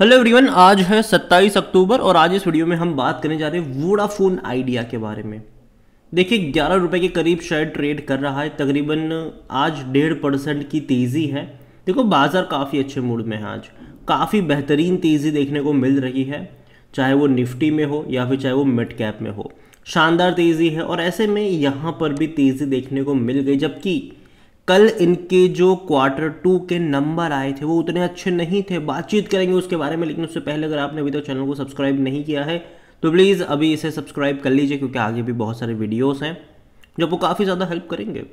hello everyone आज है 27 अक्टूबर और आज इस वीडियो में हम बात करने जा रहे हैं वोडाफोन आइडिया के बारे में देखिए ग्यारह रुपये के करीब शायद ट्रेड कर रहा है तकरीबन आज डेढ़ परसेंट की तेज़ी है देखो बाज़ार काफ़ी अच्छे मूड में है आज काफ़ी बेहतरीन तेज़ी देखने को मिल रही है चाहे वो निफ्टी में हो या फिर चाहे वो मिड कैप में हो शानदार तेज़ी है और ऐसे में यहाँ पर भी तेज़ी देखने को मिल गई जबकि कल इनके जो क्वार्टर टू के नंबर आए थे वो उतने अच्छे नहीं थे बातचीत करेंगे उसके बारे में लेकिन उससे पहले अगर आपने अभी तक तो चैनल को सब्सक्राइब नहीं किया है तो प्लीज़ अभी इसे सब्सक्राइब कर लीजिए क्योंकि आगे भी बहुत सारे वीडियोस हैं जो आपको काफ़ी ज़्यादा हेल्प करेंगे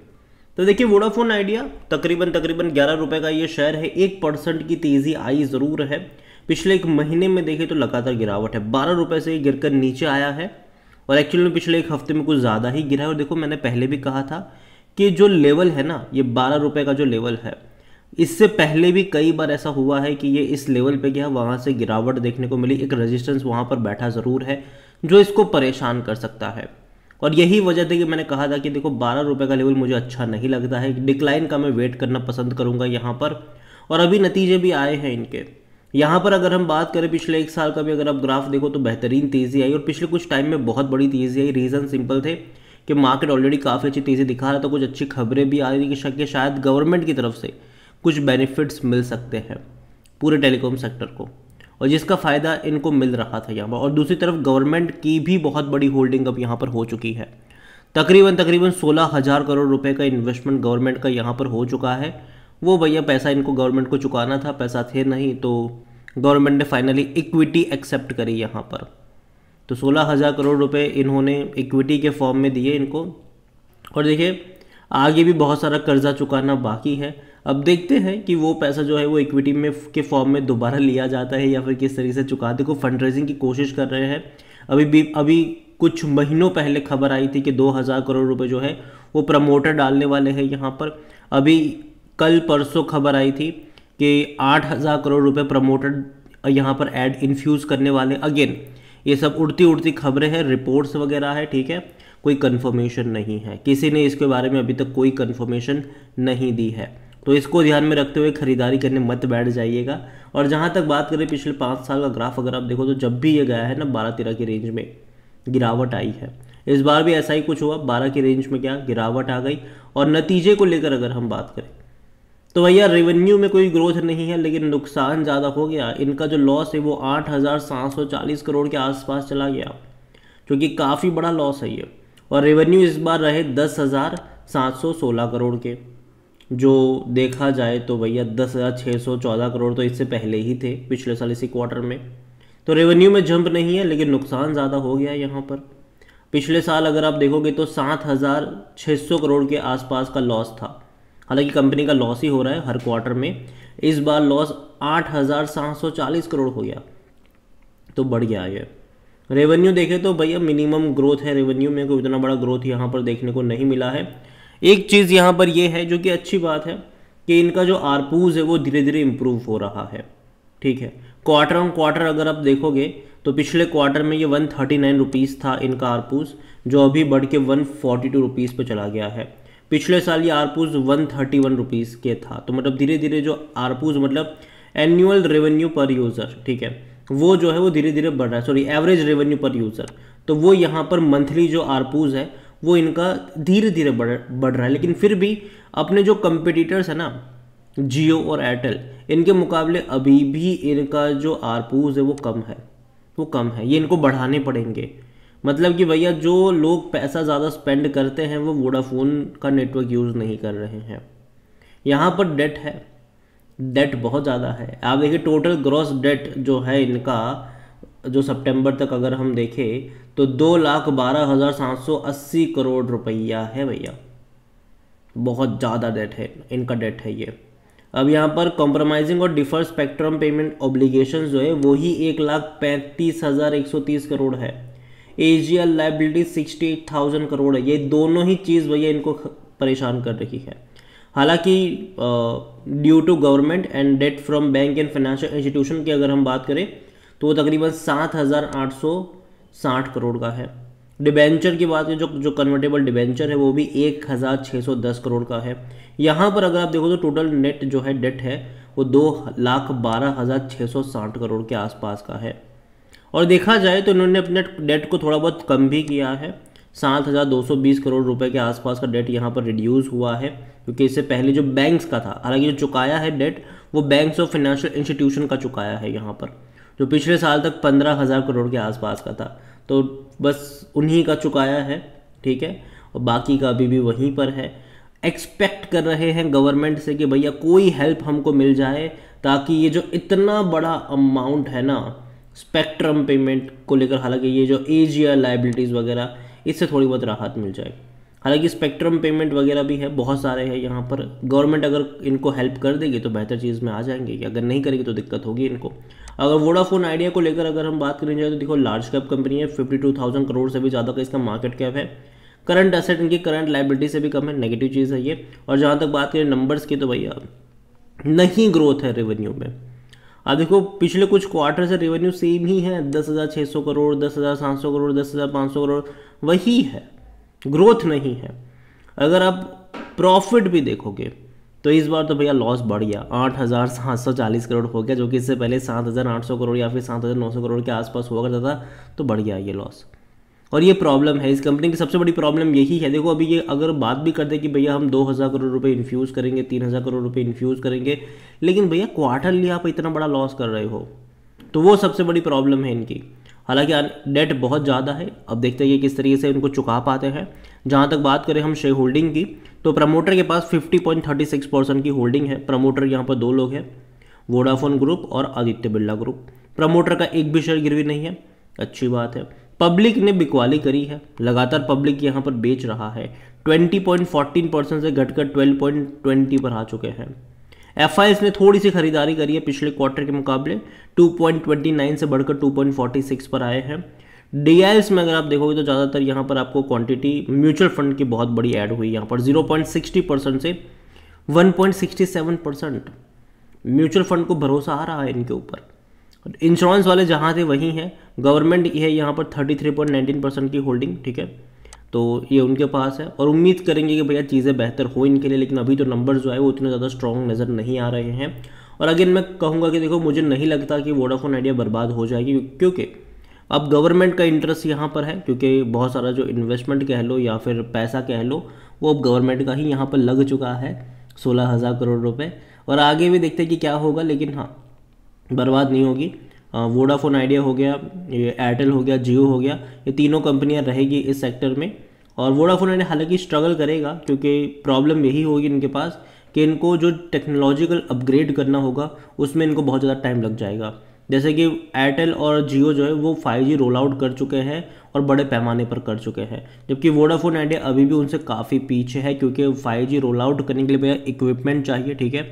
तो देखिए वोडाफोन आइडिया तकरीबन तकरीबन ग्यारह रुपये का ये शेयर है एक परसेंट की तेज़ी आई ज़रूर है पिछले एक महीने में देखें तो लगातार गिरावट है बारह रुपये से गिरकर नीचे आया है और एक्चुअली में पिछले एक हफ्ते में कुछ ज़्यादा ही गिरा है और देखो मैंने पहले भी कहा था कि जो लेवल है ना ये बारह रुपये का जो लेवल है इससे पहले भी कई बार ऐसा हुआ है कि ये इस लेवल पे गया वहाँ से गिरावट देखने को मिली एक रेजिस्टेंस वहाँ पर बैठा ज़रूर है जो इसको परेशान कर सकता है और यही वजह थी कि मैंने कहा था कि देखो बारह रुपये का लेवल मुझे अच्छा नहीं लगता है डिक्लाइन का मैं वेट करना पसंद करूँगा यहाँ पर और अभी नतीजे भी आए हैं इनके यहाँ पर अगर हम बात करें पिछले एक साल का भी अगर आप ग्राफ देखो तो बेहतरीन तेज़ी आई और पिछले कुछ टाइम में बहुत बड़ी तेज़ी आई रीज़न सिंपल थे कि मार्केट ऑलरेडी काफ़ी अच्छी तेज़ी दिखा रहा है तो कुछ अच्छी खबरें भी आ रही थी कि शायद गवर्नमेंट की तरफ से कुछ बेनिफिट्स मिल सकते हैं पूरे टेलीकॉम सेक्टर को और जिसका फ़ायदा इनको मिल रहा था यहाँ पर और दूसरी तरफ गवर्नमेंट की भी बहुत बड़ी होल्डिंग अब यहाँ पर हो चुकी है तकरीबन तकरीबन सोलह हज़ार करोड़ रुपए का इन्वेस्टमेंट गवर्नमेंट का यहाँ पर हो चुका है वो भैया पैसा इनको गवर्नमेंट को चुकाना था पैसा थे नहीं तो गवर्नमेंट ने फाइनली इक्विटी एक्सेप्ट करी यहाँ पर तो सोलह हज़ार करोड़ रुपए इन्होंने इक्विटी के फॉर्म में दिए इनको और देखिए आगे भी बहुत सारा कर्जा चुकाना बाकी है अब देखते हैं कि वो पैसा जो है वो इक्विटी में के फॉर्म में दोबारा लिया जाता है या फिर किस तरीके से चुका देखो फंड रेजिंग की कोशिश कर रहे हैं अभी भी अभी कुछ महीनों पहले खबर आई थी कि दो हज़ार करोड़ रुपए जो है वो प्रमोटर डालने वाले हैं यहाँ पर अभी कल परसों खबर आई थी कि आठ हज़ार करोड़ रुपए प्रमोटर यहाँ पर एड इन्फ्यूज़ करने वाले अगेन ये सब उड़ती उड़ती खबरें हैं रिपोर्ट्स वगैरह है ठीक है कोई कन्फर्मेशन नहीं है किसी ने इसके बारे में अभी तक कोई कन्फर्मेशन नहीं दी है तो इसको ध्यान में रखते हुए खरीदारी करने मत बैठ जाइएगा और जहाँ तक बात करें पिछले पाँच साल का ग्राफ अगर आप देखो तो जब भी ये गया है ना बारह तेरह की रेंज में गिरावट आई है इस बार भी ऐसा ही कुछ हुआ बारह की रेंज में क्या गिरावट आ गई और नतीजे को लेकर अगर हम बात करें तो भैया रेवेन्यू में कोई ग्रोथ नहीं है लेकिन नुकसान ज़्यादा हो गया इनका जो लॉस है वो आठ हज़ार सात सौ चालीस करोड़ के आसपास चला गया क्योंकि काफ़ी बड़ा लॉस है ये और रेवेन्यू इस बार रहे दस हज़ार सात सौ सोलह करोड़ के जो देखा जाए तो भैया दस हज़ार छः सौ चौदह करोड़ तो इससे पहले ही थे पिछले साल इसी क्वार्टर में तो रेवेन्यू में जंप नहीं है लेकिन नुकसान ज़्यादा हो गया यहाँ पर पिछले साल अगर आप देखोगे तो सात हज़ार छः सौ करोड़ के आसपास का लॉस था हालांकि कंपनी का लॉस ही हो रहा है हर क्वार्टर में इस बार लॉस आठ हज़ार सात सौ चालीस करोड़ हो गया तो बढ़ गया ये रेवेन्यू देखें तो भैया मिनिमम ग्रोथ है रेवेन्यू में कोई इतना बड़ा ग्रोथ यहाँ पर देखने को नहीं मिला है एक चीज़ यहाँ पर यह है जो कि अच्छी बात है कि इनका जो आरपूज है वो धीरे धीरे इम्प्रूव हो रहा है ठीक है क्वार्टर ऑन क्वार्टर अगर आप देखोगे तो पिछले क्वार्टर में ये वन थर्टी नाइन रुपीज़ था इनका आरपूज जो अभी बढ़ के वन फोर्टी टू रुपीज़ पर चला गया है पिछले साल ये आरपूज वन थर्टी वन रुपीज़ के था तो मतलब धीरे धीरे जो आरपूज मतलब एनुअल रेवेन्यू पर यूज़र ठीक है वो जो है वो धीरे धीरे बढ़ रहा है sorry average revenue per user तो वो यहाँ पर मंथली जो आरपूज है वो इनका धीरे धीरे बढ़ बढ़ रहा है लेकिन फिर भी अपने जो कंपिटिटर्स है ना जियो और एयरटेल इनके मुकाबले अभी भी इनका जो आरपूज है वो कम है वो कम है ये इनको बढ़ाने पड़ेंगे मतलब कि भैया जो लोग पैसा ज़्यादा स्पेंड करते हैं वो वोडाफोन का नेटवर्क यूज़ नहीं कर रहे हैं यहाँ पर डेट है डेट बहुत ज़्यादा है आप देखिए टोटल ग्रॉस डेट जो है इनका जो सितंबर तक अगर हम देखें तो दो लाख बारह हज़ार सात सौ अस्सी करोड़ रुपया है भैया बहुत ज़्यादा डेट है इनका डेट है ये अब यहाँ पर कॉम्प्रोमाइजिंग और डिफर स्पेक्ट्रम पेमेंट ऑब्लिगेशन जो है वही एक लाख पैंतीस हज़ार एक सौ तीस करोड़ है एजिया liability sixty eight thousand crore है ये दोनों ही चीज़ भैया इनको परेशान कर रही है हालांकि due to government and debt from bank and financial institution की अगर हम बात करें तो वो तकरीबन सात हज़ार आठ सौ साठ करोड़ का है डिबेंचर की बात करें जो जो कन्वर्टेबल डिबेंचर है वो भी एक हज़ार छः सौ दस करोड़ का है यहाँ पर अगर आप देखो तो टोटल नेट जो है डेट है वो दो लाख बारह हज़ार छः सौ साठ करोड़ के आसपास का है और देखा जाए तो इन्होंने अपने डेट को थोड़ा बहुत कम भी किया है सात हज़ार दो सौ बीस करोड़ रुपए के आसपास का डेट यहाँ पर रिड्यूस हुआ है क्योंकि इससे पहले जो बैंक्स का था हालांकि जो चुकाया है डेट वो बैंक्स और फाइनेंशियल इंस्टीट्यूशन का चुकाया है यहाँ पर जो पिछले साल तक पंद्रह हज़ार करोड़ के आसपास का था तो बस उन्हीं का चुकाया है ठीक है और बाकी का अभी भी वहीं पर है एक्सपेक्ट कर रहे हैं गवर्नमेंट से कि भैया कोई हेल्प हमको मिल जाए ताकि ये जो इतना बड़ा अमाउंट है ना स्पेक्ट्रम पेमेंट को लेकर हालांकि ये जो एज या लाइबिलिटीज़ वगैरह इससे थोड़ी बहुत राहत मिल जाएगी हालांकि स्पेक्ट्रम पेमेंट वगैरह भी है बहुत सारे हैं यहाँ पर गवर्नमेंट अगर इनको हेल्प कर देगी तो बेहतर चीज़ में आ जाएंगे अगर नहीं करेगी तो दिक्कत होगी इनको अगर वोडाफोन आइडिया को लेकर अगर हम बात करें जाए तो देखो लार्ज कैप कंपनी है फिफ्टी टू थाउजेंड करोड़ से भी ज़्यादा का इसका मार्केट कैप है करंट असेट इनकी करंट लाइबिलिटी से भी कम है नेगेटिव चीज़ है ये और जहाँ तक बात करें नंबर्स की तो भैया नहीं ग्रोथ है रेवेन्यू में अब हाँ, देखो पिछले कुछ क्वार्टर से रेवेन्यू सेम ही है दस हज़ार छः सौ करोड़ दस हज़ार सात सौ करोड़ दस हज़ार पाँच सौ करोड़ वही है ग्रोथ नहीं है अगर आप प्रॉफिट भी देखोगे तो इस बार तो भैया लॉस बढ़ गया आठ हज़ार सात सौ चालीस करोड़ हो गया जो कि इससे पहले सात हज़ार आठ सौ करोड़ या फिर सात हज़ार नौ सौ करोड़ के आसपास हुआ करता था तो बढ़ गया ये लॉस और ये प्रॉब्लम है इस कंपनी की सबसे बड़ी प्रॉब्लम यही है देखो अभी ये अगर बात भी करते कि भैया हम दो हज़ार करोड़ रुपए इन्फ्यूज़ करेंगे तीन हज़ार करोड़ रुपए इन्फ्यूज़ करेंगे लेकिन भैया क्वार्टरली आप इतना बड़ा लॉस कर रहे हो तो वो सबसे बड़ी प्रॉब्लम है इनकी हालांकि डेट बहुत ज़्यादा है अब देखते हैं किस तरीके से इनको चुका पाते हैं जहाँ तक बात करें हम शेयर होल्डिंग की तो प्रमोटर के पास फिफ्टी परसेंट की होल्डिंग है प्रमोटर यहाँ पर दो लोग हैं वोडाफोन ग्रुप और आदित्य बिरला ग्रुप प्रमोटर का एक भी शेयर गिरवी नहीं है अच्छी बात है पब्लिक ने बिकवाली करी है लगातार पब्लिक यहाँ पर बेच रहा है 20.14 परसेंट से घटकर 12.20 पर आ चुके हैं एफ ने थोड़ी सी खरीदारी करी है पिछले क्वार्टर के मुकाबले 2.29 से बढ़कर 2.46 पर आए हैं डी में अगर आप देखोगे तो ज़्यादातर यहाँ पर आपको क्वांटिटी म्यूचुअल फंड की बहुत बड़ी ऐड हुई यहाँ पर 0.60 परसेंट से 1.67 परसेंट म्यूचुअल फंड को भरोसा आ रहा है इनके ऊपर इंश्योरेंस वाले जहाँ थे वहीं हैं गवर्नमेंट है यहाँ पर thirty three point nineteen percent की होल्डिंग ठीक है तो ये उनके पास है और उम्मीद करेंगे कि भैया चीज़ें बेहतर हो इनके लिए लेकिन अभी तो नंबर जो है वो उतने ज़्यादा स्ट्रॉन्ग नज़र नहीं आ रहे हैं और अगेन मैं कहूँगा कि देखो मुझे नहीं लगता कि वोडाफोन आइडिया बर्बाद हो जाएगी क्योंकि अब गवर्नमेंट का इंटरेस्ट यहाँ पर है क्योंकि बहुत सारा जो इन्वेस्टमेंट कह लो या फिर पैसा कह लो वो अब गवर्नमेंट का ही यहाँ पर लग चुका है सोलह हज़ार करोड़ रुपए और आगे भी देखते हैं कि क्या होगा लेकिन हाँ बर्बाद नहीं होगी वोडाफोन आइडिया हो गया ये एयरटेल हो गया जियो हो गया ये तीनों कंपनियां रहेगी इस सेक्टर में और वोडाफोन आइडिया हालांकि स्ट्रगल करेगा क्योंकि प्रॉब्लम यही होगी इनके पास कि इनको जो टेक्नोलॉजिकल अपग्रेड करना होगा उसमें इनको बहुत ज़्यादा टाइम लग जाएगा जैसे कि एयरटेल और जियो जो है वो जी रोल आउट कर चुके हैं और बड़े पैमाने पर कर चुके हैं जबकि वोडाफोन आइडिया अभी भी उनसे काफ़ी पीछे है क्योंकि जी रोल आउट करने के लिए भैया इक्विपमेंट चाहिए ठीक है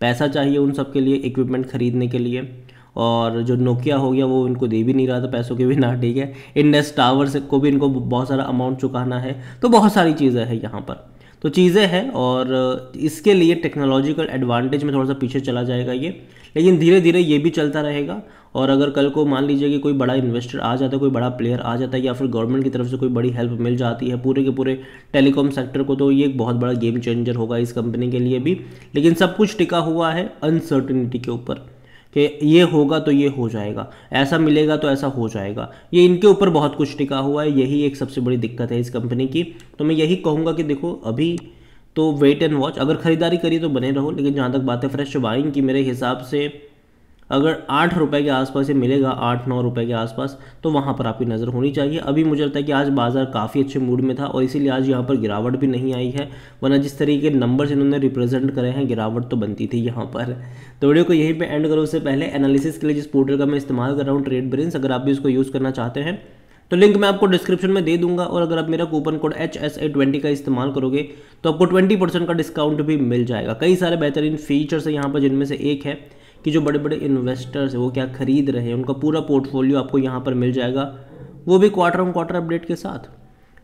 पैसा चाहिए उन सब के लिए इक्विपमेंट ख़रीदने के लिए और जो नोकिया हो गया वो इनको दे भी नहीं रहा था पैसों के बिना ठीक है इंडस टावर को भी इनको बहुत सारा अमाउंट चुकाना है तो बहुत सारी चीज़ें हैं यहाँ पर तो चीज़ें हैं और इसके लिए टेक्नोलॉजिकल एडवांटेज में थोड़ा सा पीछे चला जाएगा ये लेकिन धीरे धीरे ये भी चलता रहेगा और अगर कल को मान लीजिए कि कोई बड़ा इन्वेस्टर आ जाता है कोई बड़ा प्लेयर आ जाता है या फिर गवर्नमेंट की तरफ से कोई बड़ी हेल्प मिल जाती है पूरे के पूरे टेलीकॉम सेक्टर को तो ये एक बहुत बड़ा गेम चेंजर होगा इस कंपनी के लिए भी लेकिन सब कुछ टिका हुआ है अनसर्टिनिटी के ऊपर कि ये होगा तो ये हो जाएगा ऐसा मिलेगा तो ऐसा हो जाएगा ये इनके ऊपर बहुत कुछ टिका हुआ है यही एक सबसे बड़ी दिक्कत है इस कंपनी की तो मैं यही कहूँगा कि देखो अभी तो वेट एंड वॉच अगर ख़रीदारी करी तो बने रहो लेकिन जहाँ तक बात है फ्रेश बाइंग की मेरे हिसाब से अगर आठ रुपए के आसपास ये मिलेगा आठ नौ रुपए के आसपास तो वहाँ पर आपकी नज़र होनी चाहिए अभी मुझे लगता है कि आज बाज़ार काफ़ी अच्छे मूड में था और इसीलिए आज यहाँ पर गिरावट भी नहीं आई है वरना जिस तरीके के नंबर्स इन्होंने रिप्रेजेंट करे हैं गिरावट तो बनती थी यहाँ पर तो वीडियो को यहीं पर एंड करो उससे पहले एनालिसिस के लिए जिस पोर्टल का मैं इस्तेमाल कर रहा हूँ ट्रेड ब्रिंस अगर आप भी उसको यूज़ करना चाहते हैं तो लिंक मैं आपको डिस्क्रिप्शन में दे दूंगा और अगर आप मेरा coupon code H S A twenty का इस्तेमाल करोगे तो आपको ट्वेंटी परसेंट का डिस्काउंट भी मिल जाएगा कई सारे बेहतरीन फीचर्स हैं यहाँ पर जिनमें से एक है कि जो बड़े बड़े इन्वेस्टर्स हैं वो क्या खरीद रहे हैं उनका पूरा पोर्टफोलियो आपको यहाँ पर मिल जाएगा वो भी क्वार्टर ऑन क्वार्टर अपडेट के साथ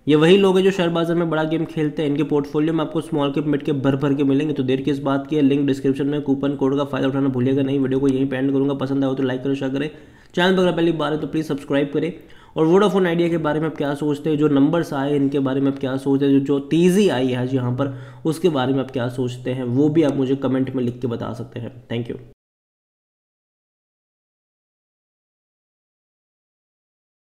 ये वही लोग हैं जो शेयर बाजार में बड़ा गेम खेलते हैं इनके पोर्टफोलियो में आपको स्मॉल कैप मिट के भर भर के मिलेंगे तो देर किस बात की है लिंक डिस्क्रिप्शन में कूपन कोड का फायदा उठाना भूलिएगा नहीं वीडियो को यहीं पेंड करूँगा पसंद आए तो लाइक करें शेयर करें चैनल पर अगर पहली बार है तो प्लीज़ सब्सक्राइब करें और वोडाफोन आइडिया के बारे में आप क्या सोचते हैं जो नंबर्स आए इनके बारे में आप क्या सोचते हैं जो तेज़ी आई है आज यहाँ पर उसके बारे में आप क्या सोचते हैं वो भी आप मुझे कमेंट में लिख के बता सकते हैं थैंक यू